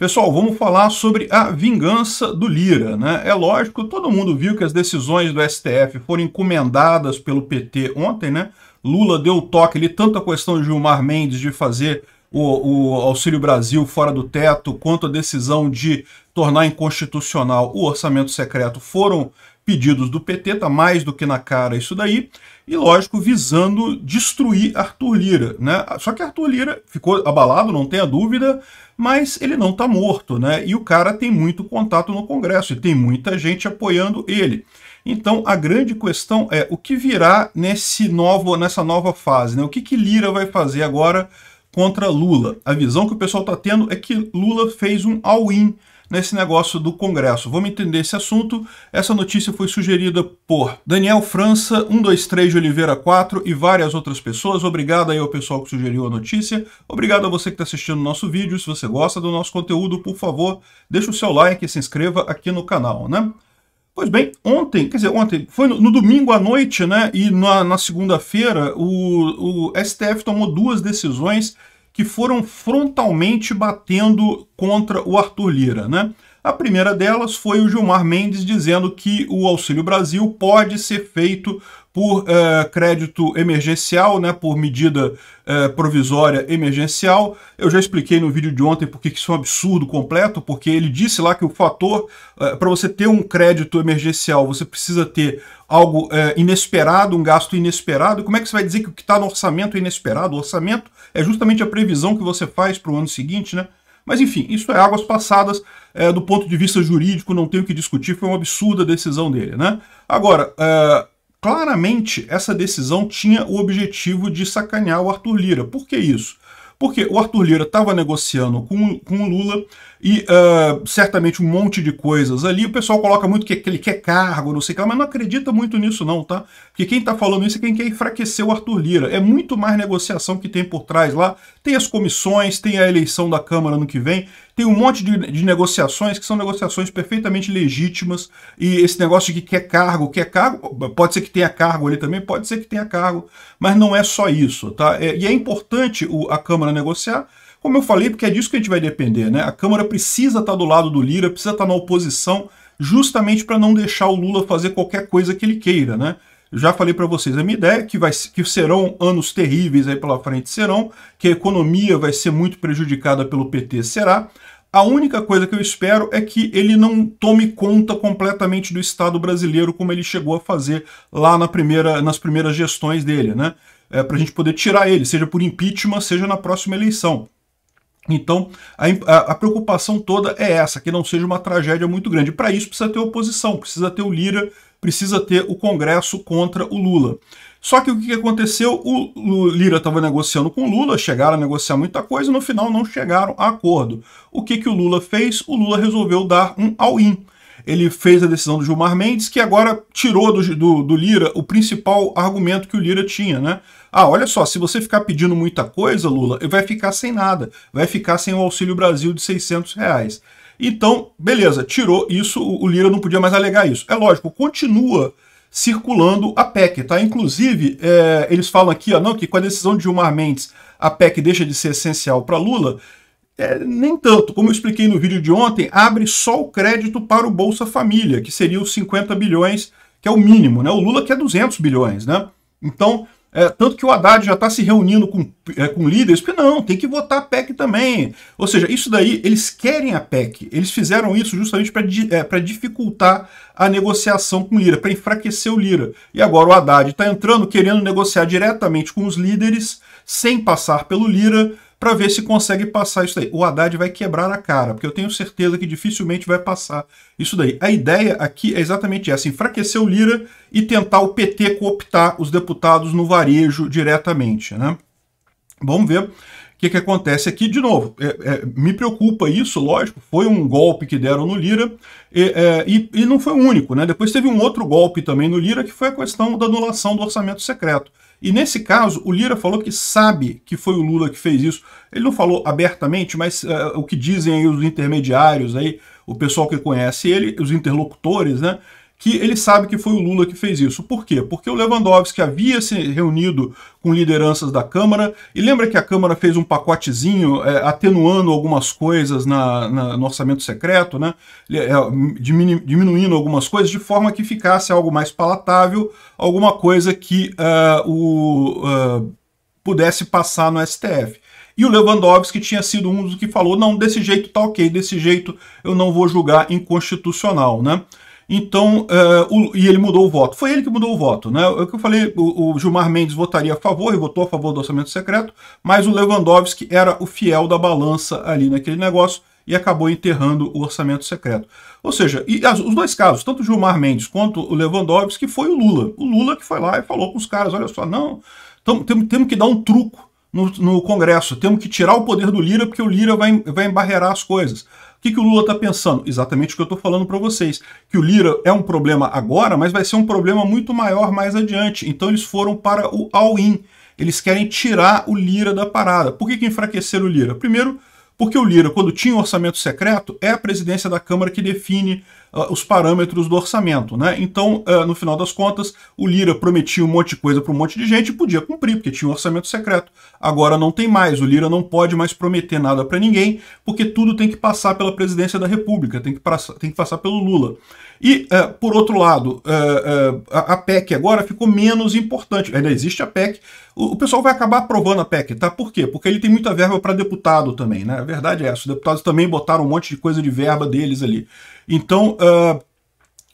Pessoal, vamos falar sobre a vingança do Lira. Né? É lógico, todo mundo viu que as decisões do STF foram encomendadas pelo PT ontem. Né? Lula deu o toque ali, tanto a questão de Gilmar Mendes de fazer o, o Auxílio Brasil fora do teto, quanto a decisão de tornar inconstitucional o orçamento secreto foram pedidos do PT, tá mais do que na cara isso daí, e lógico, visando destruir Arthur Lira, né? Só que Arthur Lira ficou abalado, não tenha dúvida, mas ele não tá morto, né? E o cara tem muito contato no Congresso e tem muita gente apoiando ele. Então a grande questão é o que virá nesse novo, nessa nova fase, né? O que, que Lira vai fazer agora contra Lula? A visão que o pessoal está tendo é que Lula fez um all-in nesse negócio do Congresso. Vamos entender esse assunto. Essa notícia foi sugerida por Daniel França, 123 de Oliveira 4 e várias outras pessoas. Obrigado aí ao pessoal que sugeriu a notícia. Obrigado a você que está assistindo o nosso vídeo. Se você gosta do nosso conteúdo, por favor, deixa o seu like e se inscreva aqui no canal, né? Pois bem, ontem, quer dizer, ontem, foi no, no domingo à noite, né? E na, na segunda-feira, o, o STF tomou duas decisões que foram frontalmente batendo contra o Arthur Lira. Né? A primeira delas foi o Gilmar Mendes dizendo que o Auxílio Brasil pode ser feito por é, crédito emergencial, né, por medida é, provisória emergencial. Eu já expliquei no vídeo de ontem porque isso é um absurdo completo, porque ele disse lá que o fator, é, eh, para você ter um crédito emergencial, você precisa ter algo inesperado, um gasto inesperado. Como é que você vai dizer que o que está no orçamento é inesperado? O orçamento é justamente a previsão que você faz para o ano seguinte, né? Mas enfim, isso é águas passadas do ponto de vista jurídico, não tenho o que discutir, foi uma absurda decisão dele, né? Agora, Claramente, essa decisão tinha o objetivo de sacanear o Arthur Lira. Por que isso? Porque o Arthur Lira estava negociando com, com o Lula e uh, certamente um monte de coisas ali. O pessoal coloca muito que, que ele quer cargo, não sei o que, mas não acredita muito nisso, não, tá? Porque quem está falando isso é quem quer enfraquecer o Arthur Lira. É muito mais negociação que tem por trás lá. Tem as comissões, tem a eleição da Câmara no que vem tem um monte de, de, negociações que são negociações perfeitamente legítimas e esse negócio de que quer cargo, quer cargo, pode ser que tenha cargo ali também, pode ser que tenha cargo, mas não é só isso, tá? É, e é importante o, a Câmara negociar, como eu falei, porque é disso que a gente vai depender, né? A Câmara precisa estar tá do lado do Lira, precisa estar tá na oposição, justamente para não deixar o Lula fazer qualquer coisa que ele queira, né? já falei para vocês, a minha ideia é que, vai, que serão anos terríveis aí pela frente, serão, que a economia vai ser muito prejudicada pelo PT, será. A única coisa que eu espero é que ele não tome conta completamente do Estado brasileiro como ele chegou a fazer lá na primeira, nas primeiras gestões dele, né? É, para a gente poder tirar ele, seja por impeachment, seja na próxima eleição. Então, a, a, preocupação toda é essa, que não seja uma tragédia muito grande. Para isso, precisa ter oposição, precisa ter o Lira precisa ter o Congresso contra o Lula. Só que o que aconteceu? O Lira estava negociando com o Lula, chegaram a negociar muita coisa, e no final não chegaram a acordo. O que, que o Lula fez? O Lula resolveu dar um all-in. Ele fez a decisão do Gilmar Mendes, que agora tirou do, do, do Lira o principal argumento que o Lira tinha, né? Ah, olha só, se você ficar pedindo muita coisa, Lula, vai ficar sem nada, vai ficar sem o Auxílio Brasil de 600 reais. Então, beleza, tirou isso, o Lira não podia mais alegar isso. É lógico, continua circulando a PEC, tá? Inclusive, é, eles falam aqui, ó, não, que com a decisão de Gilmar Mendes, a PEC deixa de ser essencial para Lula. É, nem tanto, como eu expliquei no vídeo de ontem, abre só o crédito para o Bolsa Família, que seria os 50 bilhões, que é o mínimo, né? O Lula quer 200 bilhões, né? Então, é, tanto que o Haddad já está se reunindo com, é, com líderes, porque não, tem que votar a PEC também. Ou seja, isso daí, eles querem a PEC. Eles fizeram isso justamente para é, dificultar a negociação com o Lira, para enfraquecer o Lira. E agora o Haddad está entrando, querendo negociar diretamente com os líderes, sem passar pelo Lira, para ver se consegue passar isso daí. O Haddad vai quebrar a cara, porque eu tenho certeza que dificilmente vai passar isso daí. A ideia aqui é exatamente essa: enfraquecer o Lira e tentar o PT cooptar os deputados no varejo diretamente. Né? Vamos ver o que, que acontece aqui. De novo, é, é, me preocupa isso, lógico, foi um golpe que deram no Lira e, é, e, e não foi o único. Né? Depois teve um outro golpe também no Lira, que foi a questão da anulação do orçamento secreto e nesse caso, o Lira falou que sabe que foi o Lula que fez isso. Ele não falou abertamente, mas uh, o que dizem aí os intermediários, aí, o pessoal que conhece ele, os interlocutores, né? que ele sabe que foi o Lula que fez isso. Por quê? Porque o Lewandowski havia se reunido com lideranças da Câmara, e lembra que a Câmara fez um pacotezinho é, atenuando algumas coisas na, na, no orçamento secreto, né? É, diminu, diminuindo algumas coisas, de forma que ficasse algo mais palatável, alguma coisa que uh, o, uh, pudesse passar no STF. E o Lewandowski tinha sido um dos que falou: não, desse jeito tá ok, desse jeito eu não vou julgar inconstitucional, né? Então, uh, o, e ele mudou o voto. Foi ele que mudou o voto. Né? É o que eu falei, o, o, Gilmar Mendes votaria a favor e votou a favor do orçamento secreto, mas o Lewandowski era o fiel da balança ali naquele negócio e acabou enterrando o orçamento secreto. Ou seja, as, os dois casos, tanto o Gilmar Mendes quanto o Lewandowski, foi o Lula. O Lula que foi lá e falou com os caras, olha só, não, temos que dar um truco no, no, Congresso. Temos que tirar o poder do Lira, porque o Lira vai, vai embarrear as coisas. O que, que o Lula está pensando? Exatamente o que eu estou falando para vocês. Que o Lira é um problema agora, mas vai ser um problema muito maior mais adiante. Então eles foram para o all-in. Eles querem tirar o Lira da parada. Por que, que enfraqueceram o Lira? Primeiro, porque o Lira, quando tinha um orçamento secreto, é a presidência da Câmara que define ah, os parâmetros do orçamento. Né? Então, ah, no final das contas, o Lira prometia um monte de coisa para um monte de gente e podia cumprir, porque tinha um orçamento secreto. Agora não tem mais, o Lira não pode mais prometer nada para ninguém, porque tudo tem que passar pela presidência da República, tem que passar, tem que passar pelo Lula. E, uh, por outro lado, uh, uh, a PEC agora ficou menos importante. Ainda existe a PEC. O, o, pessoal vai acabar aprovando a PEC, tá? Por quê? Porque ele tem muita verba para deputado também, né? A verdade é essa. Os deputados também botaram um monte de coisa de verba deles ali. Então, uh,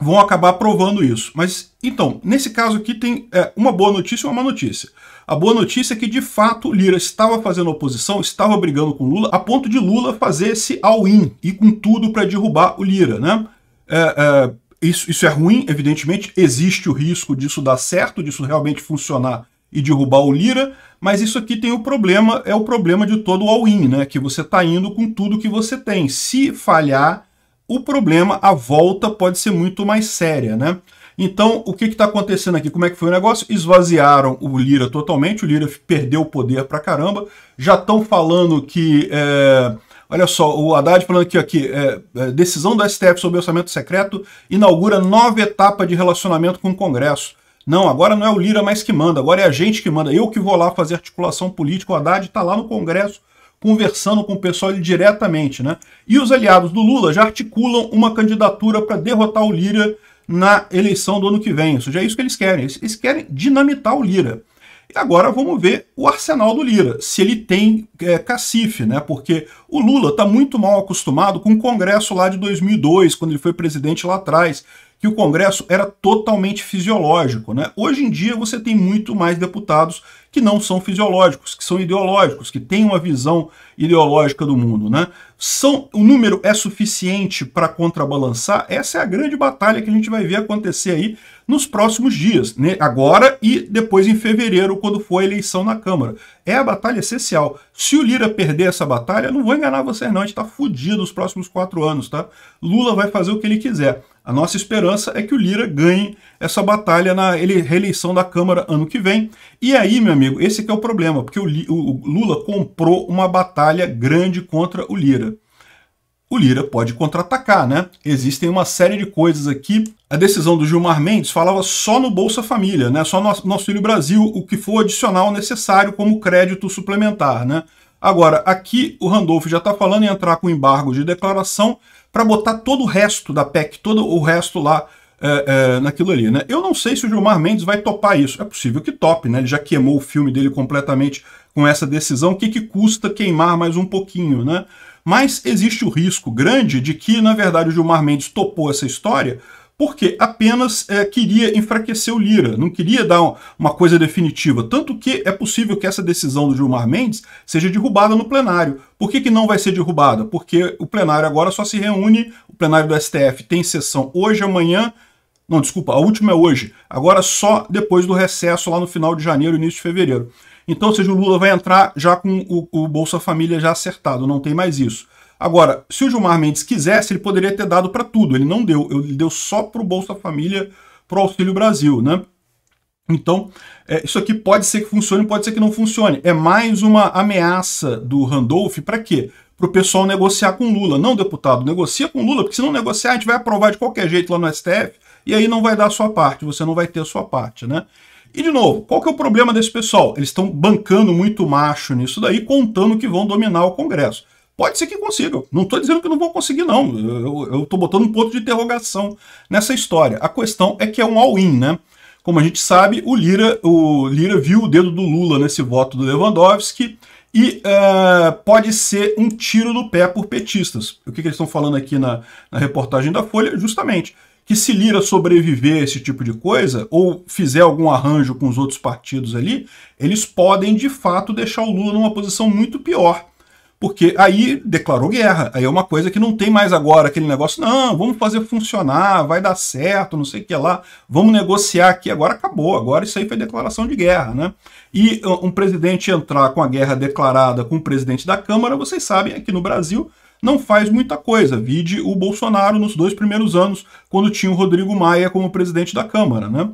vão acabar provando isso. Mas, então, nesse caso aqui tem é, uma boa notícia e uma má notícia. A boa notícia é que, de fato, Lira estava fazendo oposição, estava brigando com Lula, a ponto de Lula fazer esse all-in e com tudo para derrubar o Lira, né? É, é, isso, isso é ruim, evidentemente, existe o risco disso dar certo, disso realmente funcionar e derrubar o Lira, mas isso aqui tem o problema, é o problema de todo o all-in, né? Que você está indo com tudo que você tem. Se falhar, o problema, a volta pode ser muito mais séria, né? Então, o que está acontecendo aqui? Como é que foi o negócio? Esvaziaram o Lira totalmente, o Lira perdeu o poder pra caramba. Já estão falando que. É, olha só, o Haddad falando aqui, aqui é, é decisão do STF sobre orçamento secreto inaugura nova etapa de relacionamento com o Congresso. Não, agora não é o Lira mais que manda, agora é a gente que manda. Eu que vou lá fazer articulação política, o Haddad está lá no Congresso conversando com o pessoal diretamente, né? E os aliados do Lula já articulam uma candidatura para derrotar o Lira na eleição do ano que vem. Ou seja, é isso que eles querem. Eles querem dinamitar o Lira. E agora vamos ver o arsenal do Lira, se ele tem é, cacife, né? Porque o Lula está muito mal acostumado com o Congresso lá de 2002, quando ele foi presidente lá atrás, que o Congresso era totalmente fisiológico, né? Hoje em dia você tem muito mais deputados que não são fisiológicos, que são ideológicos, que têm uma visão ideológica do mundo. Né? São, o número é suficiente para contrabalançar? Essa é a grande batalha que a gente vai ver acontecer aí nos próximos dias, né? agora e depois em fevereiro, quando for a eleição na Câmara. É a batalha essencial. Se o Lira perder essa batalha, não vou enganar vocês não, a gente está fudido nos próximos quatro anos. tá? Lula vai fazer o que ele quiser. A nossa esperança é que o Lira ganhe essa batalha na reeleição da Câmara ano que vem. E aí, meu amigo, amigo, esse é o problema, porque o, o Lula comprou uma batalha grande contra o Lira o Lira pode contra-atacar, né? Existem uma série de coisas aqui. A decisão do Gilmar Mendes falava só no Bolsa Família, né? Só no filho Brasil, o que for adicional necessário como crédito suplementar, né? Agora, aqui o Randolph já está falando em entrar com embargo de declaração para botar todo o resto da PEC, todo o resto lá é, é, naquilo ali, né? Eu não sei se o Gilmar Mendes vai topar isso. É possível que tope, né? Ele já queimou o filme dele completamente com essa decisão. O que, que custa queimar mais um pouquinho, né? Mas existe o risco grande de que, na verdade, o Gilmar Mendes topou essa história porque apenas é, queria enfraquecer o Lira, não queria dar uma coisa definitiva. Tanto que é possível que essa decisão do Gilmar Mendes seja derrubada no plenário. Por que, que não vai ser derrubada? Porque o plenário agora só se reúne, o plenário do STF tem sessão hoje, amanhã não, desculpa, a última é hoje. Agora só depois do recesso lá no final de janeiro, início de fevereiro. Então, ou seja, o Lula vai entrar já com o, o Bolsa Família já acertado, não tem mais isso. Agora, se o Gilmar Mendes quisesse, ele poderia ter dado para tudo. Ele não deu, ele deu só para o Bolsa Família, para o Auxílio Brasil, né? Então, é, isso aqui pode ser que funcione, pode ser que não funcione. É mais uma ameaça do Randolph para quê? Para o pessoal negociar com Lula. Não, deputado, negocia com Lula, porque se não negociar, a gente vai aprovar de qualquer jeito lá no STF e aí não vai dar a sua parte, você não vai ter a sua parte, né? E de novo, qual que é o problema desse pessoal? Eles estão bancando muito macho nisso daí, contando que vão dominar o Congresso. Pode ser que consigam. Não estou dizendo que não vão conseguir, não. Eu estou botando um ponto de interrogação nessa história. A questão é que é um all-in, né? Como a gente sabe, o Lira, o Lira viu o dedo do Lula nesse voto do Lewandowski e uh, pode ser um tiro no pé por petistas. O que, que eles estão falando aqui na, na reportagem da Folha? Justamente, que se Lira sobreviver a esse tipo de coisa, ou fizer algum arranjo com os outros partidos ali, eles podem de fato deixar o Lula numa posição muito pior. Porque aí declarou guerra, aí é uma coisa que não tem mais agora aquele negócio, não, vamos fazer funcionar, vai dar certo, não sei o que lá, vamos negociar aqui, agora acabou, agora isso aí foi declaração de guerra, né? E um presidente entrar com a guerra declarada com o presidente da Câmara, vocês sabem, aqui no Brasil, não faz muita coisa. Vide o Bolsonaro nos dois primeiros anos, quando tinha o Rodrigo Maia como presidente da Câmara, né?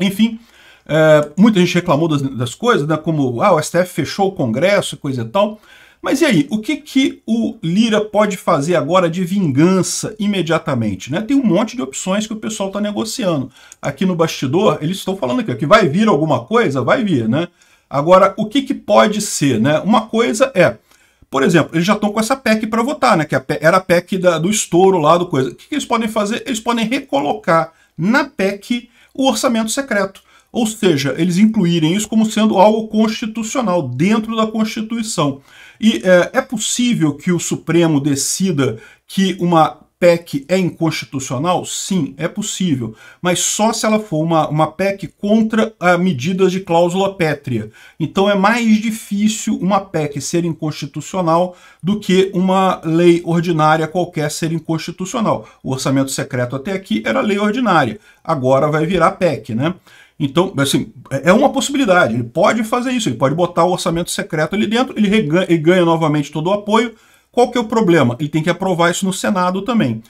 Enfim, é, muita gente reclamou das, das, coisas, né? Como ah, o STF fechou o Congresso, coisa e tal. Mas e aí, o que, que o Lira pode fazer agora de vingança imediatamente? Né? Tem um monte de opções que o pessoal está negociando. Aqui no bastidor, eles estão falando aqui, que vai vir alguma coisa? Vai vir, né? Agora, o que, que pode ser? Né? Uma coisa é por exemplo, eles já estão com essa PEC para votar, né? Que era a PEC da, do estouro lá do coisa. O que, que eles podem fazer? Eles podem recolocar na PEC o orçamento secreto. Ou seja, eles incluírem isso como sendo algo constitucional, dentro da Constituição. E é, é possível que o Supremo decida que uma PEC é inconstitucional? Sim, é possível, mas só se ela for uma, uma PEC contra a ah, medidas de cláusula pétrea. Então é mais difícil uma PEC ser inconstitucional do que uma lei ordinária qualquer ser inconstitucional. O orçamento secreto até aqui era lei ordinária, agora vai virar PEC, né? Então, assim, é uma possibilidade, ele pode fazer isso, ele pode botar o orçamento secreto ali dentro, ele, ele ganha novamente todo o apoio, qual que é o problema? Ele tem que aprovar isso no Senado também.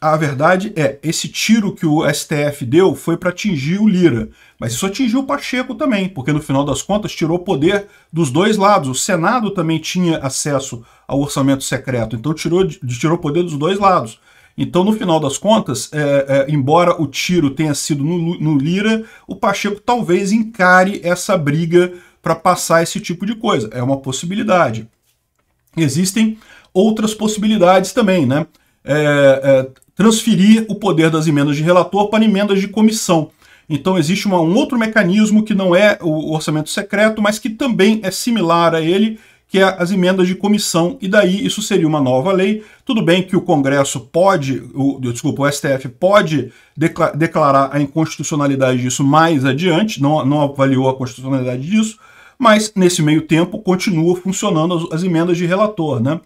A verdade é, esse tiro que o STF deu foi para atingir o Lira, mas isso atingiu o Pacheco também, porque no final das contas tirou poder dos dois lados. O Senado também tinha acesso ao orçamento secreto, então tirou tirou poder dos dois lados. Então, no final das contas, é, é, embora o tiro tenha sido no, no, Lira, o Pacheco talvez encare essa briga para passar esse tipo de coisa. É uma possibilidade. Existem outras possibilidades também, né? É, é, transferir o poder das emendas de relator para emendas de comissão. Então existe uma, um outro mecanismo que não é o orçamento secreto, mas que também é similar a ele, que é as emendas de comissão, e daí isso seria uma nova lei. Tudo bem que o Congresso pode, o, desculpa, o STF pode declarar a inconstitucionalidade disso mais adiante, não, não avaliou a constitucionalidade disso, mas nesse meio tempo continua funcionando as, as emendas de relator, né?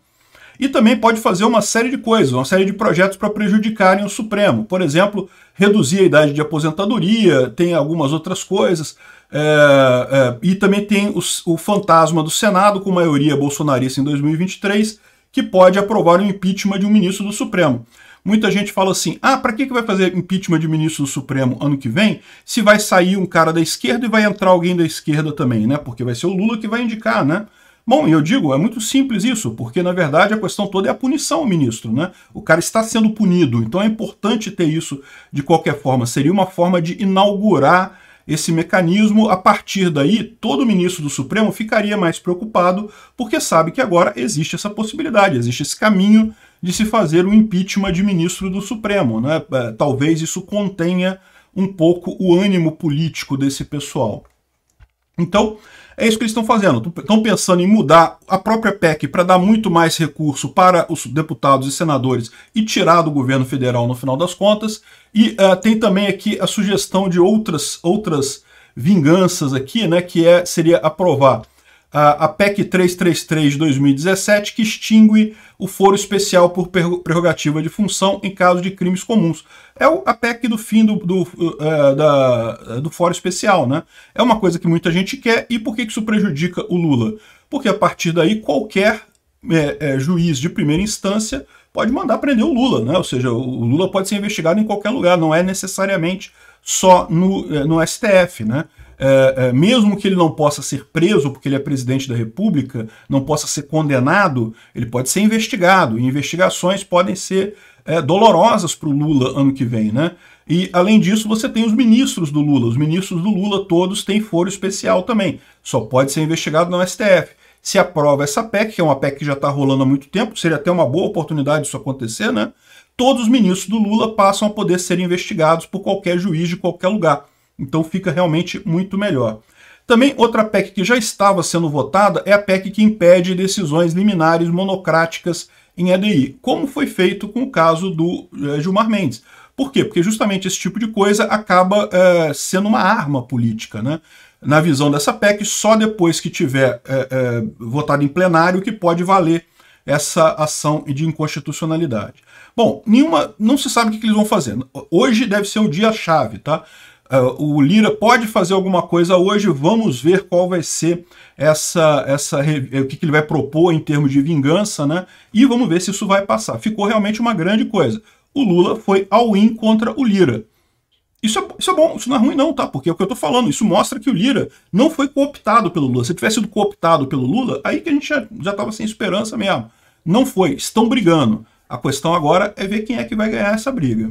E também pode fazer uma série de coisas, uma série de projetos para prejudicarem o Supremo. Por exemplo, reduzir a idade de aposentadoria, tem algumas outras coisas. É, é, e também tem o, o fantasma do Senado, com maioria bolsonarista em 2023, que pode aprovar o impeachment de um ministro do Supremo. Muita gente fala assim: ah, para que, que vai fazer impeachment de ministro do Supremo ano que vem se vai sair um cara da esquerda e vai entrar alguém da esquerda também, né? Porque vai ser o Lula que vai indicar, né? Bom, eu digo, é muito simples isso, porque na verdade a questão toda é a punição ministro, né? O cara está sendo punido, então é importante ter isso de qualquer forma. Seria uma forma de inaugurar esse mecanismo. A partir daí, todo ministro do Supremo ficaria mais preocupado, porque sabe que agora existe essa possibilidade, existe esse caminho de se fazer um impeachment de ministro do Supremo, né? É, talvez isso contenha um pouco o ânimo político desse pessoal. Então, é isso que eles estão fazendo. Estão pensando em mudar a própria PEC para dar muito mais recurso para os deputados e senadores e tirar do governo federal no final das contas. E uh, tem também aqui a sugestão de outras, outras vinganças aqui, né, que é, seria aprovar a, PEC 333 de 2017, que extingue o foro especial por prerrogativa de função em caso de crimes comuns. É a PEC do fim do, do, uh, uh da, uh, do foro especial, né? É uma coisa que muita gente quer, e por que isso prejudica o Lula? Porque a partir daí qualquer é, é, juiz de primeira instância pode mandar prender o Lula, né? Ou seja, o Lula pode ser investigado em qualquer lugar, não é necessariamente só no, é, no STF, né? é, é, mesmo que ele não possa ser preso porque ele é presidente da República, não possa ser condenado, ele pode ser investigado. E investigações podem ser é, dolorosas para o Lula ano que vem, né? E, além disso, você tem os ministros do Lula. Os ministros do Lula todos têm foro especial também. Só pode ser investigado no STF. Se aprova essa PEC, que é uma PEC que já está rolando há muito tempo, seria até uma boa oportunidade isso acontecer, né? Todos os ministros do Lula passam a poder ser investigados por qualquer juiz de qualquer lugar. Então fica realmente muito melhor. Também outra PEC que já estava sendo votada é a PEC que impede decisões liminares monocráticas em ADI, como foi feito com o caso do eh, Gilmar Mendes. Por quê? Porque justamente esse tipo de coisa acaba é, sendo uma arma política, né? Na visão dessa PEC, só depois que tiver é, é, votado em plenário que pode valer essa ação de inconstitucionalidade. Bom, nenhuma, não se sabe o que eles vão fazer. Hoje deve ser o dia-chave, tá? Ah, o Lira pode fazer alguma coisa hoje, vamos ver qual vai ser essa, essa eh, o que, ele vai propor em termos de vingança, né? E vamos ver se isso vai passar. Ficou realmente uma grande coisa. O Lula foi all-in contra o Lira. Isso é, isso é, bom, isso não é ruim não, tá? Porque é o que eu tô falando, isso mostra que o Lira não foi cooptado pelo Lula. Se tivesse sido cooptado pelo Lula, aí que a gente já, já tava sem esperança mesmo. Não foi, estão brigando. A questão agora é ver quem é que vai ganhar essa briga.